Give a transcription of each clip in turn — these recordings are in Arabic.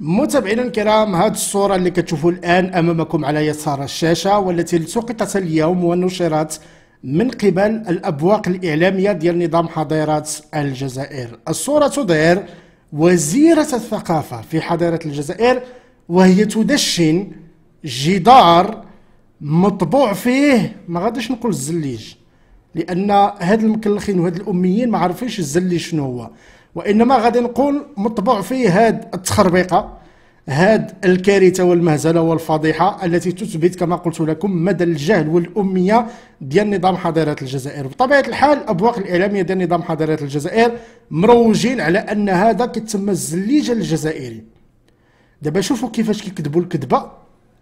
متابعينا الكرام هذه الصورة اللي كتشوفوا الآن أمامكم على يسار الشاشة والتي التقطت اليوم ونشرت من قبل الأبواق الإعلامية ديال نظام حضيرة الجزائر الصورة تظهر وزيرة الثقافة في حضيرة الجزائر وهي تدشن جدار مطبوع فيه ما غاديش نقول الزليج لان هاد المكلخين وهاد الاميين ما عارفينش الزليج شنو هو وانما غادي نقول مطبوع فيه هاد التخربيقه هاد الكارثه والمهزله والفضيحه التي تثبت كما قلت لكم مدى الجهل والاميه ديال نظام حضارات الجزائر بطبيعه الحال الابواق الاعلاميه ديال نظام حضارات الجزائر مروجين على ان هذا كيتسمى الزليج الجزائري دابا شوفوا كيفاش كيكذبوا الكذبه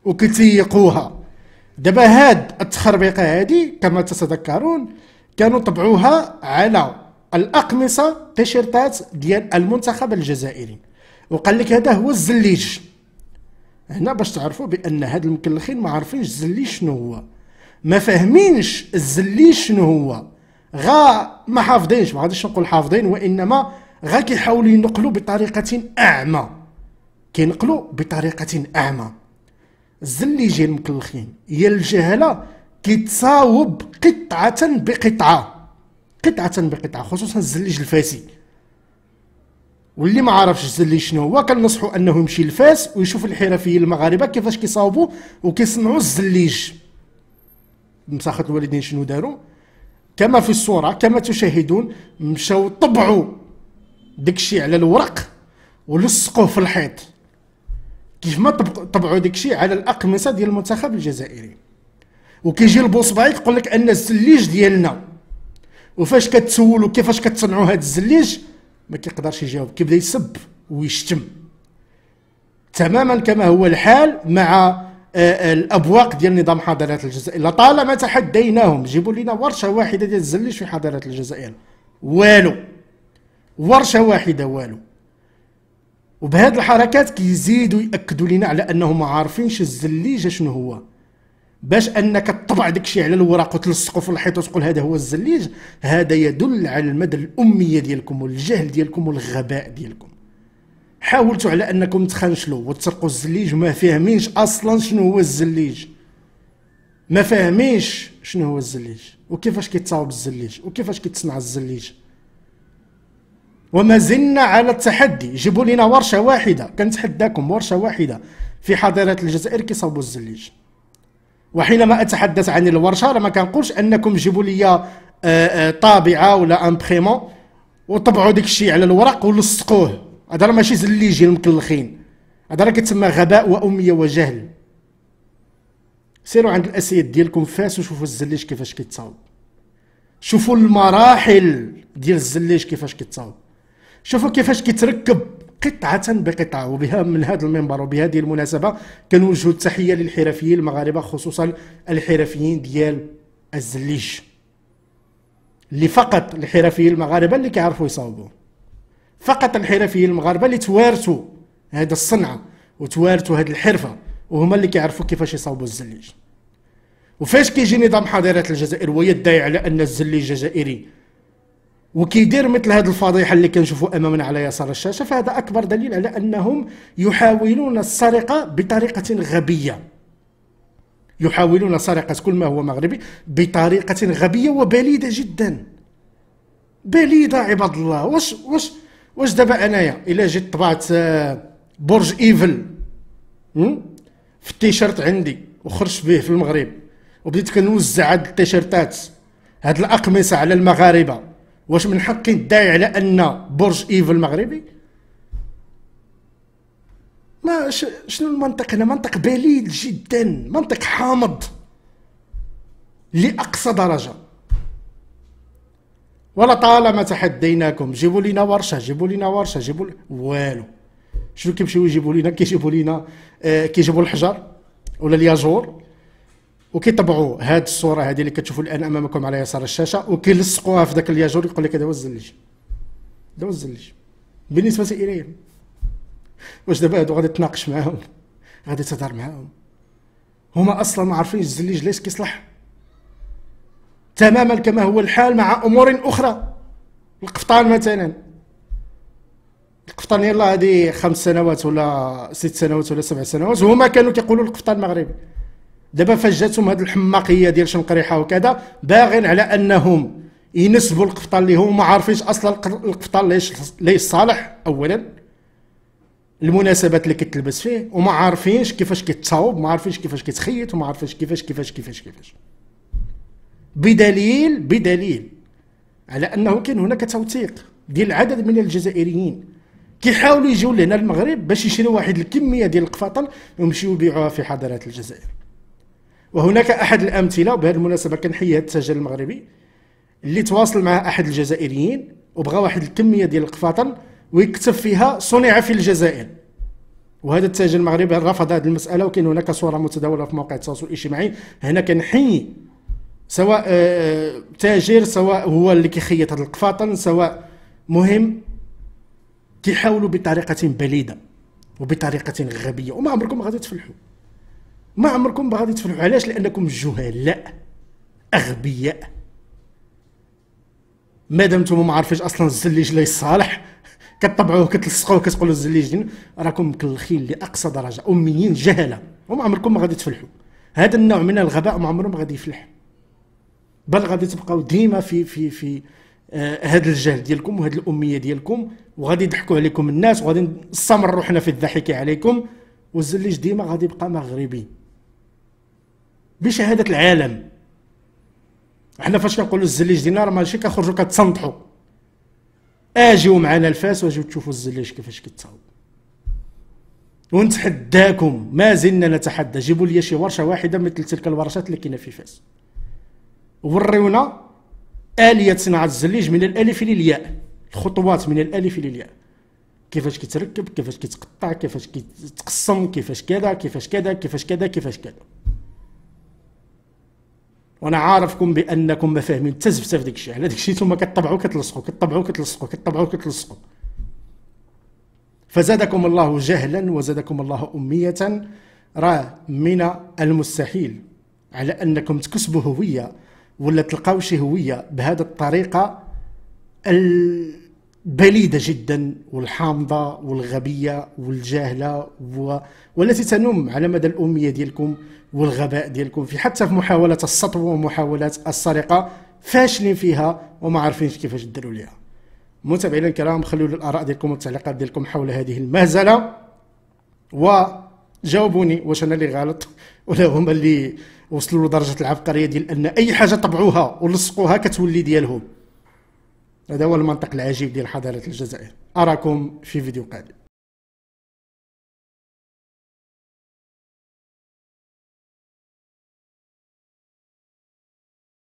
وكيتيقوها دابا هاد التخربيقه هادي كما تتذكرون كانوا طبعوها على الاقمصه تيشيرتات ديال المنتخب الجزائري وقال لك هذا هو الزليج هنا باش تعرفوا بان هاد المكلخين ما عارفينش الزليج شنو هو ما فاهمينش الزليج شنو هو غا ما حافظينش ما غاديش نقول حافظين وانما غا كيحاولوا ينقلوا بطريقه اعمى كينقلوا بطريقه اعمى الزليجين المكلخين هي الجهله كيتصاوب قطعه بقطعه قطعه بقطعه خصوصا الزليج الفاسي واللي ما عرفش الزليج شنو هو كنصحو انه يمشي لفاس ويشوف الحرفيين المغاربه كيفاش كيصاوبوا وكيصنعوا الزليج مساخه الوالدين شنو داروا كما في الصوره كما تشاهدون مشاو طبعوا داكشي على الورق ولصقوه في الحيط كيف ما طبعوا داكشي على الاقمصه ديال المنتخب الجزائري وكيجي البوصبعي يقول لك ان الزليج ديالنا وفاش كتسولو كيفاش كتصنعوا هاد الزليج ما كيقدرش يجاوب كيبدا يسب ويشتم تماما كما هو الحال مع آه، آه، الابواق ديال نظام حضارات الجزائر لطالما تحديناهم جيبوا لنا ورشه واحده ديال الزليج في حضارات الجزائر والو ورشه واحده والو وبهذه الحركات كيزيدوا ياكدوا لنا على انهم ما عارفينش الزليج شنو هو باش انك تطبع داك الشيء على الوراق وتلصقوا في الحيط وتقول هذا هو الزليج هذا يدل على المدى الاميه ديالكم والجهل ديالكم والغباء ديالكم حاولتوا على انكم تخنشلوا وتسرقوا الزليج وما فاهمينش اصلا شنو هو الزليج ما فاهمينش شنو هو الزليج وكيفاش كيتصاوب الزليج وكيفاش كيتصنع الزليج وما زلنا على التحدي جيبوا لنا ورشه واحده كنتحداكم ورشه واحده في حظيره الجزائر كيصاوبوا الزليج وحينما اتحدث عن الورشه راه ما كنقولش انكم جيبوا لي آه، آه، طابعه ولا امبريمون وطبعوا داك الشيء على الورق ولصقوه هذا راه ماشي زليجي المكلخين هذا راه كتسمى غباء واميه وجهل سيروا عند الاسيد ديالكم فاس وشوفوا الزليج كيفاش كيتصاوب شوفوا المراحل ديال الزليج كيفاش كيتصاوب شوفوا كيفاش كيتركب قطعة بقطعة وبها من هذا المنبر وبهذه المناسبة كنوجه التحية للحرفيين المغاربة خصوصا الحرفيين ديال الزليج اللي فقط الحرفيين المغاربة اللي كيعرفوا يصاوبوا فقط الحرفيين المغاربة اللي توارثوا هذا الصنعة وتوارثوا هذه الحرفة وهما اللي كيعرفوا كيفاش يصاوبوا الزليج وفاش كيجي نظام حظيرة الجزائر ويدعي على أن الزليج جزائري وكيدير مثل هذه الفضيحه اللي كنشوفوا امامنا على يسار الشاشه فهذا اكبر دليل على انهم يحاولون السرقه بطريقه غبيه يحاولون سرقه كل ما هو مغربي بطريقه غبيه وبليده جدا بليده عباد الله واش واش واش دابا انايا الا جيت طبعت آه، برج ايفل في التيشيرت عندي وخرجت به في المغرب وبديت كنوزع هاد التيشيرتات هاد الاقمصه على المغاربه واش من حقي ندعي على ان برج ايفل مغربي ما شنو المنطق هنا منطق بليد جدا منطق حامض لاقصى درجه ولطالما تحديناكم جيبوا لنا ورشه جيبوا لنا ورشه جيبوا والو شنو كيمشيو يجيبوا لنا كيجيبوا لنا آه، كيجيبوا الحجر ولا الياجور وكيطبعوا هاد الصوره هذه اللي كتشوفوا الان امامكم على يسار الشاشه وكيلصقوها في ذاك الياجور يقول لك هذا هو الزلج هذا هو الزلج بالنسبه اليهم واش دابا هادو غادي تناقش معاهم غادي تهضر معاهم هما اصلا ما عارفين الزليج ليش كيصلح تماما كما هو الحال مع امور اخرى القفطان مثلا القفطان يلا هذه خمس سنوات ولا ست سنوات ولا سبع سنوات وهما كانوا كيقولوا القفطان المغربي دابا فاش جاتهم هاد الحماقيه ديال شنقريحه وكذا باغين على انهم ينسبوا القفطه اللي هما ما عارفينش اصلا القفطه ليش ليش صالح اولا المناسبات اللي كتلبس فيه وما عارفينش كيفاش كيتصاوب ما عارفينش كيفاش كيتخيط وما عارفينش كيفاش كيفاش كيفاش كيفاش بدليل بدليل على انه كان هناك توثيق ديال عدد من الجزائريين كيحاولوا يجيو لهنا المغرب باش يشريو واحد الكميه ديال القفطان ويمشيو يبيعوها في حضارات الجزائر وهناك احد الامثله بهذه المناسبه كنحيي التاجر المغربي اللي تواصل مع احد الجزائريين وبغى واحد الكميه ديال القفاطن ويكتب فيها صنع في الجزائر وهذا التاجر المغربي رفض هذه المساله وكاين هناك صوره متداوله في مواقع التواصل الاجتماعي هنا كنحيي سواء آه، تاجر سواء هو اللي كيخيط هذا القفاطن سواء مهم كيحاولوا بطريقه بليده وبطريقه غبيه وما عمركم غادي تفلحوا ما عمركم غادي تفلحوا علاش لانكم جهلاء اغبياء مادام نتوما ما عارفينش اصلا الزليج لا صالح كتطبعوه كتلصقوه كتقولوا الزليجين راكم مكلخين لاقصى درجه اميين جهله وما عمركم ما غادي تفلحوا هذا النوع من الغباء ما عمره ما غادي يفلح بل غادي تبقاو ديما في في في هذا آه الجهل ديالكم وهذه الاميه ديالكم وغادي يضحكوا عليكم الناس وغادي نستمروا حنا في الضحك عليكم والزليج ديما غادي يبقى مغربي بشهاده العالم احنا فاش كنقولوا الزليج ديالنا راه ماشي كنخرجوا كتصنطحوا اجيو معنا الفاس واجيو تشوفوا الزليج كيفاش كيتصاوب ونتحداكم ما زلنا نتحدى جيبوا لي شي ورشه واحده مثل تلك الورشات اللي كاينه في فاس وريونا اليه صناعه الزليج من الالف الى الياء الخطوات من الالف الى الياء كيفاش كيتركب كيفاش كيتقطع كيفاش كيتقسم كيفاش كذا كيفاش كذا كيفاش كذا كيفاش كذا وانا عارفكم بانكم ما فاهمين حتى زفت في داك الشيء على داك الشيء نتوما كطبعوا كتلصقوا كطبعوا كتلصقوا كطبعوا كتلصقوا فزادكم الله جهلا وزادكم الله اميه راه من المستحيل على انكم تكسبوا هويه ولا تلقاو شي هويه بهذه الطريقه ال... بليده جدا والحامضه والغبيه والجاهله و... والتي تنم على مدى الاميه ديالكم والغباء ديالكم في حتى في محاوله السطو ومحاولات السرقه فاشلين فيها وما عارفينش كيفاش ديروا ليها متابعينا الكرام خلوا لي الاراء ديالكم والتعليقات ديالكم حول هذه المهزله وجاوبوني واش انا اللي غلط ولا هما اللي وصلوا لدرجه العبقريه ديال ان اي حاجه طبعوها ولصقوها كتولي ديالهم هذا هو المنطق العجيب ديال حضارة الجزائر أراكم في فيديو قادم